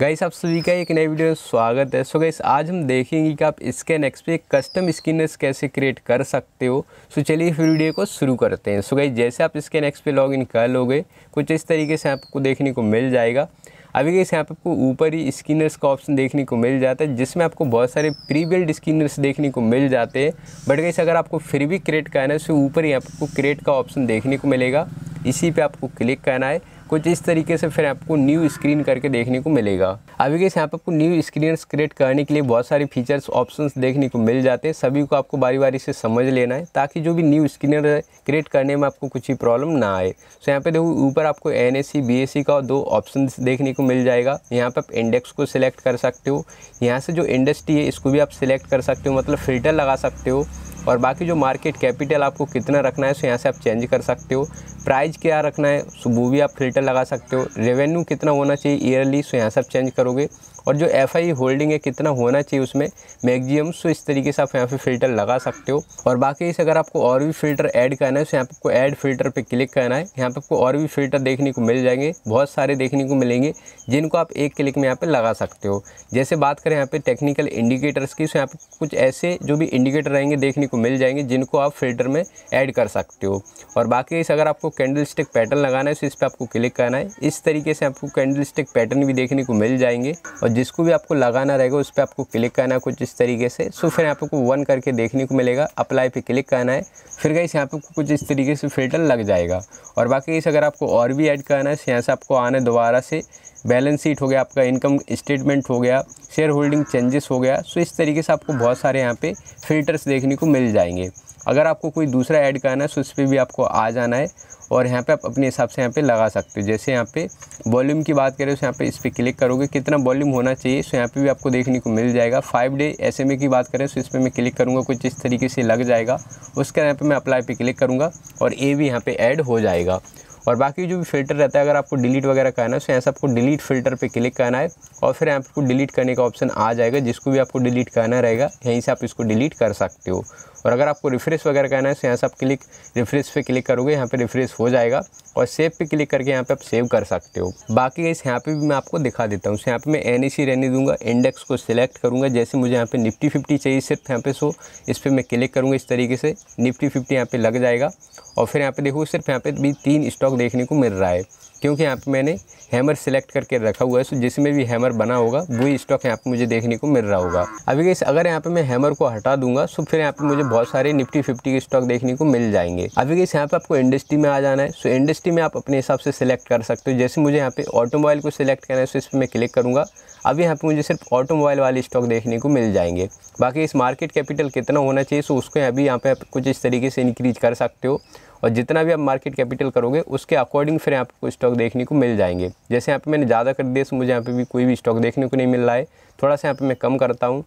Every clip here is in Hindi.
गाइस आप सभी का एक नई वीडियो में स्वागत है सो गाइस आज हम देखेंगे कि आप स्कैन एक्स पे कस्टम स्किनर्स कैसे क्रिएट कर सकते हो सो चलिए फिर वीडियो को शुरू करते हैं सो गाइस जैसे आप स्कैन एक्स पे इन कर लोगे कुछ इस तरीके से आपको देखने को मिल जाएगा अभी गाइस यहाँ पर आपको ऊपर ही स्किनर्स का ऑप्शन देखने को मिल जाता है जिसमें आपको बहुत सारे प्री बिल्ड स्किनर्स देखने को मिल जाते हैं बट गाइस अगर आपको फिर भी क्रिएट करना है तो ऊपर ही आपको क्रिएट का ऑप्शन देखने को मिलेगा इसी पे आपको क्लिक करना है कुछ इस तरीके से फिर आपको न्यू स्क्रीन करके देखने को मिलेगा अभी के यहाँ पर आपको न्यू स्क्रीन क्रिएट करने के लिए बहुत सारे फीचर्स ऑप्शन देखने को मिल जाते हैं सभी को आपको बारी बारी से समझ लेना है ताकि जो भी न्यू स्क्रीन क्रिएट करने में आपको कुछ ही प्रॉब्लम ना आए तो यहाँ पे देखो ऊपर आपको एन एस का दो ऑप्शन देखने को मिल जाएगा यहाँ पर आप इंडेक्स को सिलेक्ट कर सकते हो यहाँ से जो इंडस्ट्री है इसको भी आप सिलेक्ट कर सकते हो मतलब फिल्टर लगा सकते हो और बाकी जो मार्केट कैपिटल आपको कितना रखना है सो यहाँ से आप चेंज कर सकते हो प्राइस क्या रखना है सो वो भी आप फिल्टर लगा सकते हो रेवेन्यू कितना होना चाहिए ईयरली सो यहाँ से आप चेंज करोगे और जो एफ आई होल्डिंग है कितना होना चाहिए उसमें मैगजियम सो इस तरीके से आप यहाँ पे फिल्टर लगा सकते हो और बाकी इसे अगर आपको और भी फिल्टर ऐड करना है तो यहाँ पे आपको ऐड फिल्टर पे क्लिक करना है यहाँ पे आपको और भी फिल्टर देखने को मिल जाएंगे बहुत सारे देखने को मिलेंगे जिनको आप एक क्लिक में यहाँ पर लगा सकते हो जैसे बात करें यहाँ पर टेक्निकल इंडिकेटर्स की सो यहाँ पर कुछ ऐसे जो भी इंडिकेटर रहेंगे देखने को मिल जाएंगे जिनको आप फिल्टर में ऐड कर सकते हो और बाकी इस अगर आपको कैंडल स्टिक पैटर्न लगाना है तो इस पर आपको क्लिक करना है इस तरीके से आपको कैंडल स्टिक पैटर्न भी देखने को मिल जाएंगे और जिसको भी आपको लगाना रहेगा उस पर आपको क्लिक करना है कुछ इस तरीके से सो फिर यहाँ आपको वन करके देखने को मिलेगा अप्लाई पर क्लिक करना है फिर कहीं यहाँ पर कुछ इस तरीके से फिल्टर लग जाएगा और बाकी इस अगर आपको और भी ऐड करना है तो यहाँ से आपको आना दोबारा से बैलेंस शीट हो गया आपका इनकम स्टेटमेंट हो गया शेयर होल्डिंग चेंजेस हो गया सो तो इस तरीके से आपको बहुत सारे यहाँ पे फिल्टर्स देखने को मिल जाएंगे अगर आपको कोई दूसरा ऐड करना है सो तो इस पर भी आपको आ जाना है और यहाँ पे आप अपने हिसाब से यहाँ पे लगा सकते हो जैसे यहाँ पे वॉल्यूम की बात करें तो यहाँ पे इस पर क्लिक करोगे कितना वॉल्यूम होना चाहिए सो तो यहाँ पे भी आपको देखने को मिल जाएगा फाइव डे एस की बात करें तो इस पर मैं क्लिक करूँगा कुछ इस तरीके से लग जाएगा उसके यहाँ पर मैं अप्लाई पर क्लिक करूँगा और ए भी यहाँ पर ऐड हो जाएगा और बाकी जो भी फिल्टर रहता है अगर आपको डिलीट वगैरह करना है तो यहाँ से आपको डिलीट फिल्टर पे क्लिक करना है और फिर आपको डिलीट करने का ऑप्शन आ जाएगा जिसको भी आपको डिलीट करना रहेगा यहीं से आप इसको डिलीट कर सकते हो और अगर आपको रिफ्रेश वगैरह करना है तो यहाँ से आप क्लिक रिफ्रेश पे क्लिक करोगे यहाँ पे रिफ्रेश हो जाएगा और सेव पे क्लिक करके यहाँ पे आप सेव कर सकते हो बाकी इस यहाँ पे भी मैं आपको दिखा देता हूँ यहाँ पे मैं एन ई e रहने दूंगा इंडेक्स को सिलेक्ट करूँगा जैसे मुझे यहाँ पे निफ्टी फिफ्टी चाहिए सिर्फ यहाँ पे सो इस पर मैं क्लिक करूँगा इस तरीके से निफ्टी फिफ्टी यहाँ पर लग जाएगा और फिर यहाँ पे देखो सिर्फ यहाँ पे भी तीन स्टॉक देखने को मिल रहा है क्योंकि यहाँ पे मैंने हैमर सेलेक्ट करके रखा हुआ है सो जिसमें भी हैमर बना होगा वही स्टॉक यहाँ पे मुझे देखने को मिल रहा होगा अभी कैसे अगर यहाँ पे मैं हैमर को हटा दूंगा सो फिर यहाँ पे मुझे बहुत सारे निफ्टी फिफ्टी के स्टॉक देखने को मिल जाएंगे अभी कैसे यहाँ पे आपको इंडस्ट्री में आ जाना है सो इंडस्ट्री में आप अपने हिसाब से सिलेक्ट कर सकते हो जैसे मुझे यहाँ पे ऑटोमोबाइल को सिलेक्ट करना है सो इस पर मैं क्लिक करूँगा अभी यहाँ पे मुझे सिर्फ ऑटोमोबाइल वाले स्टॉक देखने को मिल जाएंगे बाकी इस मार्केट कैपिटल कितना होना चाहिए सो उसको अभी यहाँ पे आप कुछ इस तरीके से इंक्रीज कर सकते हो और जितना भी आप मार्केट कैपिटल करोगे उसके अकॉर्डिंग फिर आपको स्टॉक देखने को मिल जाएंगे जैसे यहाँ पे मैंने ज़्यादा कर दिया तो मुझे यहाँ पे भी कोई भी स्टॉक देखने को नहीं मिल रहा है थोड़ा सा यहाँ पे मैं कम करता हूँ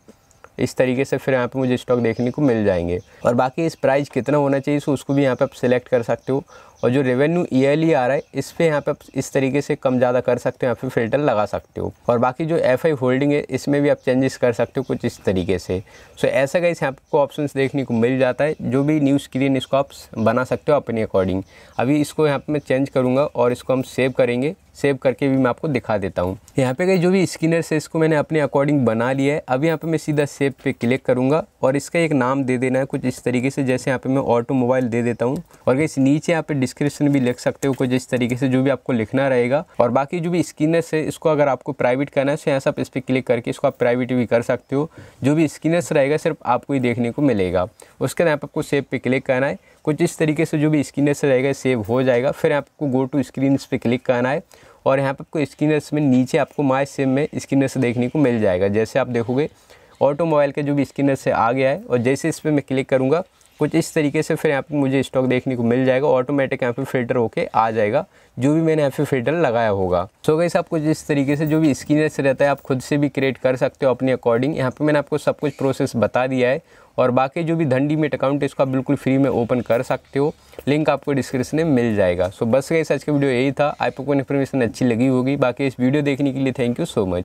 इस तरीके से फिर यहाँ पे मुझे स्टॉक देखने को मिल जाएंगे और बाकी इस प्राइस कितना होना चाहिए सो तो उसको भी यहाँ पे आप सिलेक्ट कर सकते हो और जो रेवेन्यू ईयरली आ रहा है इस पर यहाँ पे आप इस तरीके से कम ज़्यादा कर सकते हो यहाँ फिर फिल्टर लगा सकते हो और बाकी जो एफ आई होल्डिंग है इसमें भी आप चेंजेस कर सकते हो कुछ इस तरीके से सो ऐसा कहीं यहाँ आपको ऑप्शन देखने को मिल जाता है जो भी न्यू स्क्रीन इसको आप बना सकते हो अपने अकॉर्डिंग अभी इसको यहाँ पर मैं चेंज करूँगा और इसको हम सेव करेंगे सेव करके भी मैं आपको दिखा देता हूँ यहाँ पे गई जो भी स्किनर है इसको मैंने अपने अकॉर्डिंग बना लिया है अब यहाँ पे मैं सीधा सेव पे क्लिक करूँगा और इसका एक नाम दे देना है कुछ इस तरीके से जैसे यहाँ पे मैं ऑटो मोबाइल दे देता हूँ और इस नीचे यहाँ पे डिस्क्रिप्शन भी लिख सकते हो कुछ इस तरीके से जो भी आपको लिखना रहेगा और बाकी जो भी स्किनर्स है इसको अगर आपको प्राइवेट करना है तो यहाँ से आप इस पर क्लिक करके इसको आप प्राइवेट भी कर सकते हो जो भी स्किनर्स रहेगा सिर्फ आपको ही देखने को मिलेगा उसके बाद यहाँ पर आपको सेव पे क्लिक करना है कुछ इस तरीके से जो भी स्क्रीनर्स रहेगा सेव हो जाएगा फिर आपको गो टू स्क्रीन पे क्लिक करना है और यहाँ पर आपको स्क्रीनर्स में नीचे आपको माई सेव में स्क्रीनर्स देखने को मिल जाएगा जैसे आप देखोगे ऑटोमोबाइल के जो भी स्क्रीनर से आ गया है और जैसे इस पर मैं क्लिक करूँगा कुछ इस तरीके से फिर यहाँ पर मुझे स्टॉक देखने को मिल जाएगा ऑटोमेटिक यहाँ पे फिल्टर होके आ जाएगा जो भी मैंने यहाँ पे फिल्टर लगाया होगा सो गई आप कुछ इस तरीके से जो भी स्क्रीनर से रहता है आप खुद से भी क्रिएट कर सकते हो अपने अकॉर्डिंग यहाँ पे मैंने आपको सब कुछ प्रोसेस बता दिया है और बाकी जो भी मेट अकाउंट है इसको आप बिल्कुल फ्री में ओपन कर सकते हो लिंक आपको डिस्क्रिप्शन में मिल जाएगा सो बस गई आज का वीडियो यही था आपको इन्फॉर्मेशन अच्छी लगी होगी बाकी इस वीडियो देखने के लिए थैंक यू सो मच